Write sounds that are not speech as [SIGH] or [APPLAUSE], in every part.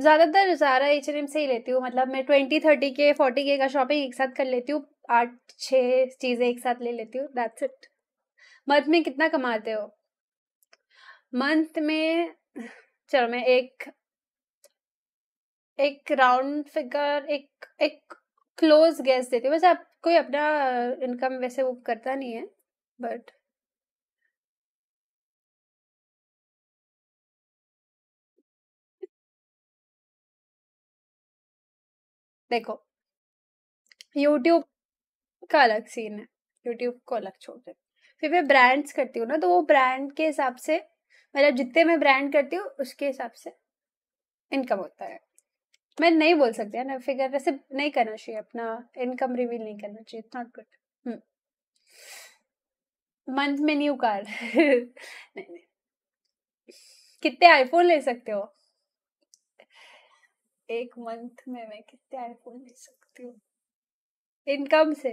ज़्यादातर Zaara H H&M N M से ही लेती हूँ मतलब मैं ट्वेंटी थर्टी के फोर्टी के का शॉपिंग एक साथ कर लेती हूँ आठ छः चीज़ें एक साथ ले लेती हूँ दैट्स इट मंथ में कितना कमाते हो मंथ में चलो मैं एक एक राउंड फिगर एक एक क्लोज गैस देती हूँ वैसे आप कोई अपना इनकम वैसे वो करता नहीं है बट देखो यूट्यूब का अलग सीन है यूट्यूब को अलग छोड़ दे फिर मैं ब्रांड्स करती हूँ ना तो वो ब्रांड के हिसाब से मतलब जितने मैं ब्रांड करती हूँ उसके हिसाब से इनकम होता है मैं नहीं बोल सकती है ना फिगर वैसे नहीं करना चाहिए अपना इनकम रिवील नहीं करना चाहिए इट्स नॉट गुड मंथ में न्यू कार [LAUGHS] नहीं नहीं कितने आईफोन ले सकते हो एक मंथ में मैं कितने आईफोन ले सकती हूँ इनकम से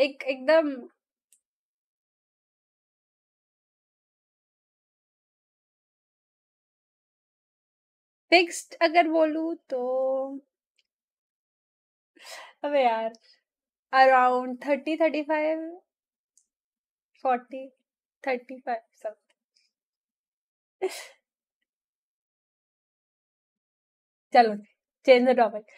एक एकदम फिक्स्ड अगर बोलू तो अबे यार around thirty thirty five forty thirty five सब चलो चेंज द टॉपिक